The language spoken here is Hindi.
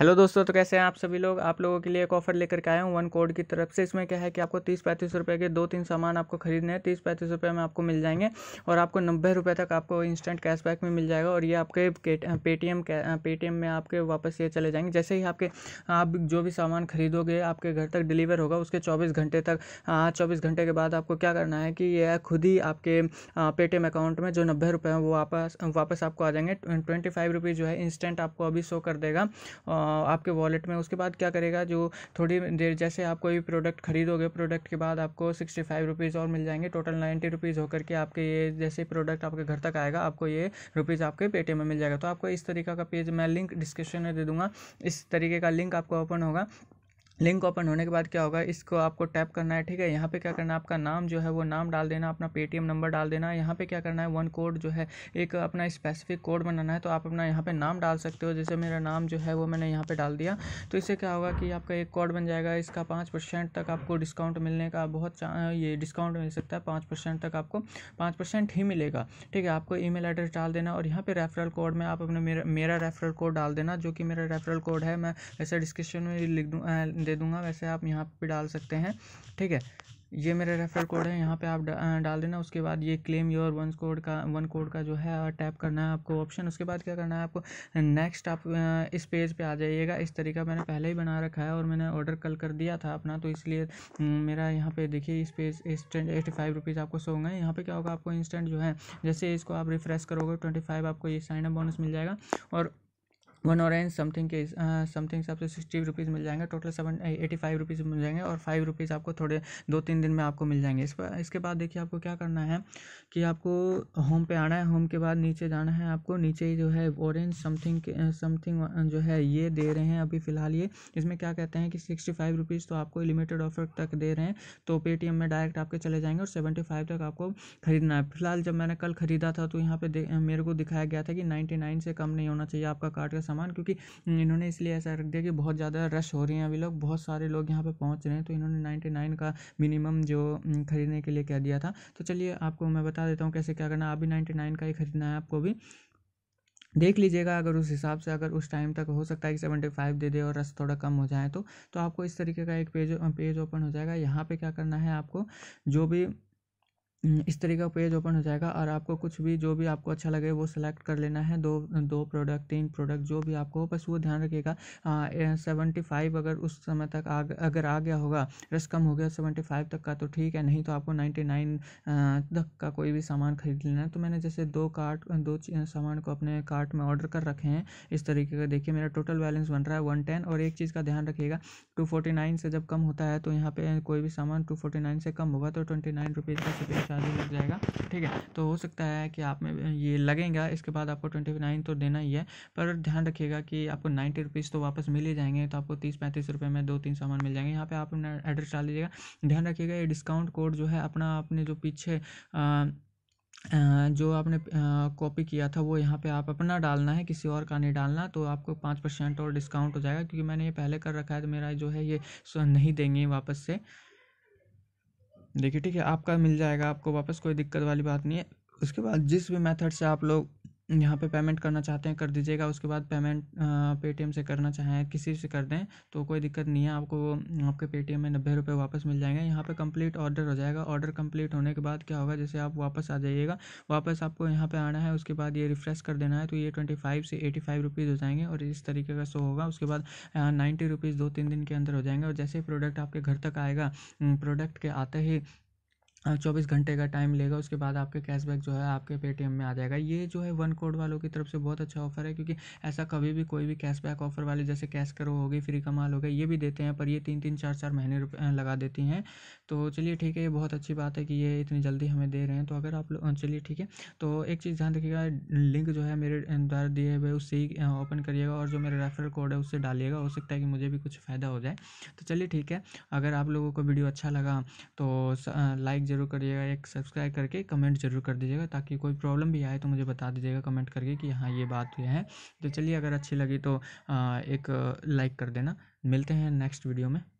हेलो दोस्तों तो कैसे हैं आप सभी लोग आप लोगों के लिए एक ऑफर लेकर के आया हूँ वन कोड की तरफ से इसमें क्या है कि आपको तीस पैंतीस रुपये के दो तीन सामान आपको खरीदने हैं तीस पैंतीस रुपये में आपको मिल जाएंगे और आपको नब्बे रुपये तक आपको इंस्टेंट कैशबैक में मिल जाएगा और ये आपके पेटीएम पेटीएम में आपके वापस ये चले जाएंगे जैसे ही आपके आप जो भी सामान खरीदोगे आपके घर तक डिलीवर होगा उसके चौबीस घंटे तक चौबीस घंटे के बाद आपको क्या करना है कि यह खुद ही आपके पेटीएम अकाउंट में जो नब्बे रुपये हैं वो वापस वापस आपको आ जाएंगे ट्वेंटी फाइव रुपीज़ जो है इंस्टेंट आपको अभी शो कर देगा आपके वॉलेट में उसके बाद क्या करेगा जो थोड़ी देर जैसे आप कोई प्रोडक्ट खरीदोगे प्रोडक्ट के बाद आपको सिक्सटी फाइव रुपीज़ और मिल जाएंगे टोटल नाइन्टी रुपीज़ होकर के आपके ये जैसे प्रोडक्ट आपके घर तक आएगा आपको ये रुपीज़ आपके पेटीएम में मिल जाएगा तो आपको इस तरीका का पेज मैं लिंक डिस्क्रिप्शन में दे दूँगा इस तरीके का लिंक आपको ओपन होगा लिंक ओपन होने के बाद क्या होगा इसको आपको टैप करना है ठीक है यहाँ पे क्या करना है आपका नाम जो है वो नाम डाल देना अपना पेटीएम नंबर डाल देना यहाँ पे क्या करना है वन कोड जो है एक अपना स्पेसिफिक कोड बनाना है तो आप अपना यहाँ पे नाम डाल सकते हो जैसे मेरा नाम जो है वो मैंने यहाँ पे डाल दिया तो इससे क्या होगा कि आपका एक कोड बन जाएगा इसका पाँच परसेंट तक आपको डिस्काउंट मिलने का बहुत ये डिस्काउंट मिल सकता है पाँच परसेंट तक आपको पाँच परसेंट ही मिलेगा ठीक है आपको ई एड्रेस डाल देना और यहाँ पर रेफरल कोड में आप अपने मेरा मेरा रेफरल कोड डाल देना जो कि मेरा रेफरल कोड है मैं ऐसे डिस्क्रिप्शन में लिख दूँ दे दूंगा वैसे आप यहाँ पे डाल सकते हैं ठीक है ये मेरा रेफर कोड है यहाँ पे आप डाल देना उसके बाद ये क्लेम योर वन कोड का वन कोड का जो है टैप करना है आपको ऑप्शन उसके बाद क्या करना है आपको नेक्स्ट आप इस पेज पे आ जाइएगा इस तरीका मैंने पहले ही बना रखा है और मैंने ऑर्डर कल कर दिया था अपना तो इसलिए मेरा यहाँ पे देखिए इस page instant eighty five rupees आपको सो होंगे यहाँ पर क्या होगा आपको इंस्टेंट जो है जैसे इसको आप रिफ्रेश करोगे ट्वेंटी फाइव आपको ये साइन अप बोनस मिल जाएगा और वन ऑरेंज समथिंग के समथिंग से आपको सिक्सटी रुपीज़ मिल जाएंगे total seven eighty five rupees मिल जाएंगे और फाइव रुपीज़ आपको थोड़े दो तीन दिन में आपको मिल जाएंगे इस पर इसके बाद देखिए आपको क्या करना है कि आपको होम पे आना है होम के बाद नीचे जाना है आपको नीचे ही जो है ऑरेंज समथिंग समथिंग जो है ये दे रहे हैं अभी फ़िलहाल ये इसमें क्या कहते हैं कि सिक्सटी फाइव रुपीज़ तो आपको लिमिटेड ऑफर तक दे रहे हैं तो पेटीएम में डायरेक्ट आपके चले जाएंगे और सेवेंटी फाइव तक आपको खरीदना है फिलहाल जब मैंने कल खरीदा था तो यहाँ पे मेरे को दिखाया गया था कि नाइन्टी नाइन से कम नहीं होना चाहिए आपका कार्ड का सामान क्योंकि हम्म, इन्होंने इसलिए ऐसा रख दिया कि बहुत ज़्यादा रश हो रही है अभी लोग बहुत सारे लोग यहाँ पर पहुँच रहे हैं तो इन्होंने नाइन्टी नाइन का मिनिमम जो हम्म, खरीदने के लिए कह दिया था तो चलिए आपको मैं बता देता हूँ कैसे क्या करना अभी नाइन्टी नाइन का ही खरीदना है आपको भी देख लीजिएगा अगर उस हिसाब से अगर उस टाइम तक हो सकता है कि सेवेंटी फाइव दे दे और रस थोड़ा कम हो जाए तो तो आपको इस तरीके का एक पेज पेज ओपन हो जाएगा यहाँ पे क्या करना है आपको जो भी हम्म, इस तरीके का पेज ओपन हो जाएगा और आपको कुछ भी जो भी आपको अच्छा लगे वो सेलेक्ट कर लेना है दो दो प्रोडक्ट तीन प्रोडक्ट जो भी आपको बस वो ध्यान रखिएगा सेवेंटी फाइव अगर उस समय तक आ अगर आ गया होगा रस कम हो गया सेवेंटी फाइव तक का तो ठीक है नहीं तो आपको नाइन्टी नाइन तक का कोई भी सामान खरीद लेना है तो मैंने जैसे दो कार्ट दो सामान को अपने कार्ट में ऑर्डर कर रखे हैं इस तरीके का देखिए मेरा टोटल बैलेंस बन रहा है वन टेन और एक चीज़ का ध्यान रखिएगा टू फोर्टी नाइन से जब कम होता है तो यहाँ पर कोई भी सामान टू फोर्टी नाइन से कम होगा तो ट्वेंटी नाइन रुपीज़ का चार्जेस लग जाएगा ठीक है तो हो सकता है कि आप में ये लगेगा इसके बाद आपको ट्वेंटी नाइन तो देना ही है पर ध्यान रखिएगा कि आपको नाइन्टी रुपीज़ तो वापस मिल ही जाएंगे तो आपको तीस पैंतीस रुपये में दो तीन सामान मिल जाएंगे यहाँ पर आप अपना एड्रेस डाल दीजिएगा ध्यान रखिएगा ये डिस्काउंट कोड जो है अपना आपने जो पीछे जो आपने कॉपी किया था वो यहाँ पे आप अपना डालना है किसी और का नहीं डालना तो आपको पाँच परसेंट और डिस्काउंट हो जाएगा क्योंकि मैंने ये पहले कर रखा है तो मेरा जो है ये नहीं देंगे वापस से देखिए ठीक है आपका मिल जाएगा आपको वापस कोई दिक्कत वाली बात नहीं है उसके बाद जिस भी मेथड से आप लोग यहाँ पे पेमेंट करना चाहते हैं कर दीजिएगा उसके बाद पेमेंट पेटीएम से करना चाहें किसी से कर दें तो कोई दिक्कत नहीं है आपको आपके पेटीएम में नब्बे रुपये वापस मिल जाएंगे यहाँ पे कंप्लीट ऑर्डर हो जाएगा ऑर्डर कंप्लीट होने के बाद क्या होगा जैसे आप वापस आ जाइएगा वापस आपको यहाँ पर आना है उसके बाद ये रिफ्रेश कर देना है तो ये ट्वेंटी फाइव से एटी फाइव रुपीज़ हो जाएंगे और इस तरीके का शो होगा उसके बाद नाइन्टी रुपीज़ दो तीन दिन के अंदर हो जाएंगे और जैसे ही प्रोडक्ट आपके घर तक आएगा प्रोडक्ट के आते ही चौबीस घंटे का टाइम लेगा उसके बाद आपके कैशबैक जो है आपके पेटीएम में आ जाएगा ये जो है वन कोड वालों की तरफ से बहुत अच्छा ऑफर है क्योंकि ऐसा कभी भी कोई भी कैशबैक ऑफर वाले जैसे कैश करो हो गई फ्री कमाल हो गए ये भी देते हैं पर ये तीन तीन चार चार महीने लगा देती हैं तो चलिए ठीक है ये बहुत अच्छी बात है कि ये इतनी जल्दी हमें दे रहे हैं तो अगर आप लोग चलिए ठीक है तो एक चीज़ ध्यान रखिएगा लिंक जो है मेरे द्वारा दिए हुए उससे ही ओपन करिएगा और जो मेरा रेफरल कोड है उससे डालिएगा हो सकता है कि मुझे भी कुछ फ़ायदा हो जाए तो चलिए ठीक है अगर आप लोगों को वीडियो अच्छा लगा तो लाइक जरूर ज़रूर करिएगा एक सब्सक्राइब करके कमेंट ज़रूर कर दीजिएगा ताकि कोई प्रॉब्लम भी आए तो मुझे बता दीजिएगा कमेंट करके कि हाँ ये बात यह है तो चलिए अगर अच्छी लगी तो एक लाइक कर देना मिलते हैं नेक्स्ट वीडियो में